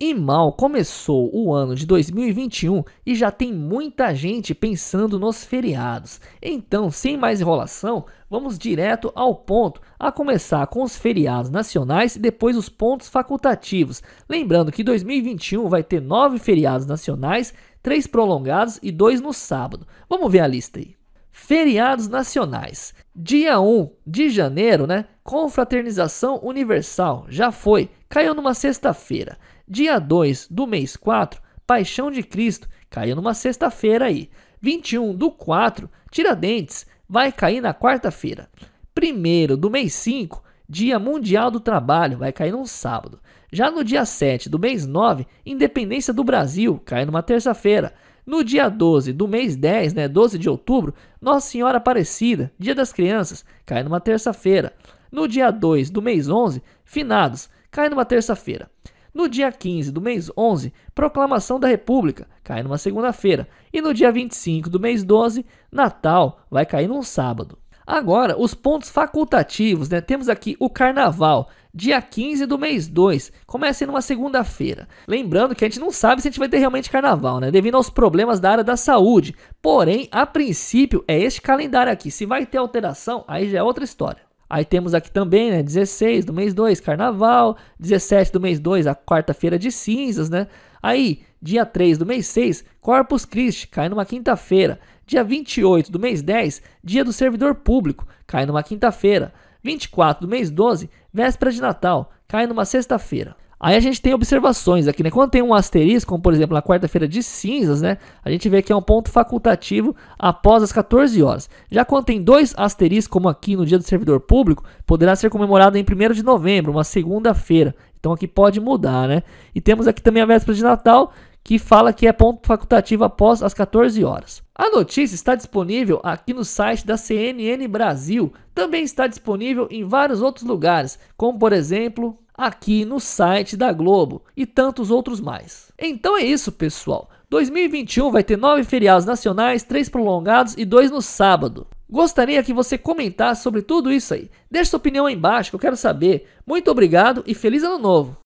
E mal começou o ano de 2021 e já tem muita gente pensando nos feriados. Então, sem mais enrolação, vamos direto ao ponto, a começar com os feriados nacionais e depois os pontos facultativos. Lembrando que 2021 vai ter nove feriados nacionais, três prolongados e dois no sábado. Vamos ver a lista aí. Feriados nacionais. Dia 1 de janeiro, né? Confraternização Universal. Já foi. Caiu numa sexta-feira. Dia 2 do mês 4, Paixão de Cristo, caiu numa sexta-feira aí. 21 do 4, Tiradentes, vai cair na quarta-feira. 1 do mês 5, Dia Mundial do Trabalho, vai cair num sábado. Já no dia 7 do mês 9, Independência do Brasil, cai numa terça-feira. No dia 12 do mês 10, né, 12 de outubro, Nossa Senhora Aparecida, Dia das Crianças, cai numa terça-feira. No dia 2 do mês 11, Finados, cai numa terça-feira. No dia 15 do mês 11, proclamação da República, cai numa segunda-feira. E no dia 25 do mês 12, Natal, vai cair num sábado. Agora, os pontos facultativos, né? Temos aqui o carnaval, dia 15 do mês 2, começa em uma segunda-feira. Lembrando que a gente não sabe se a gente vai ter realmente carnaval, né? Devido aos problemas da área da saúde. Porém, a princípio, é este calendário aqui. Se vai ter alteração, aí já é outra história. Aí temos aqui também, né, 16 do mês 2, carnaval, 17 do mês 2, a quarta-feira de cinzas, né? Aí, dia 3 do mês 6, Corpus Christi, cai numa quinta-feira. Dia 28 do mês 10, dia do servidor público, cai numa quinta-feira. 24 do mês 12, véspera de Natal, cai numa sexta-feira. Aí a gente tem observações aqui, né? Quando tem um asterisco, como por exemplo na quarta-feira de cinzas, né? A gente vê que é um ponto facultativo após as 14 horas. Já quando tem dois asteriscos, como aqui no dia do servidor público, poderá ser comemorado em 1 de novembro, uma segunda-feira. Então aqui pode mudar, né? E temos aqui também a véspera de Natal, que fala que é ponto facultativo após as 14 horas. A notícia está disponível aqui no site da CNN Brasil. Também está disponível em vários outros lugares, como por exemplo aqui no site da Globo e tantos outros mais. Então é isso, pessoal. 2021 vai ter nove feriados nacionais, três prolongados e dois no sábado. Gostaria que você comentasse sobre tudo isso aí. Deixe sua opinião aí embaixo que eu quero saber. Muito obrigado e feliz ano novo!